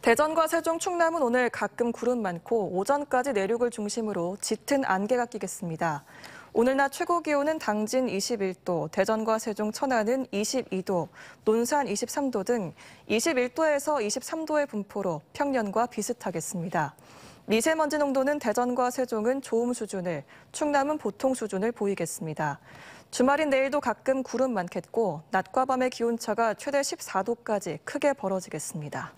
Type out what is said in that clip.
대전과 세종, 충남은 오늘 가끔 구름 많고 오전까지 내륙을 중심으로 짙은 안개가 끼겠습니다. 오늘 낮 최고 기온은 당진 21도, 대전과 세종, 천안은 22도, 논산 23도 등 21도에서 23도의 분포로 평년과 비슷하겠습니다. 미세먼지 농도는 대전과 세종은 좋음 수준을, 충남은 보통 수준을 보이겠습니다. 주말인 내일도 가끔 구름 많겠고 낮과 밤의 기온차가 최대 14도까지 크게 벌어지겠습니다.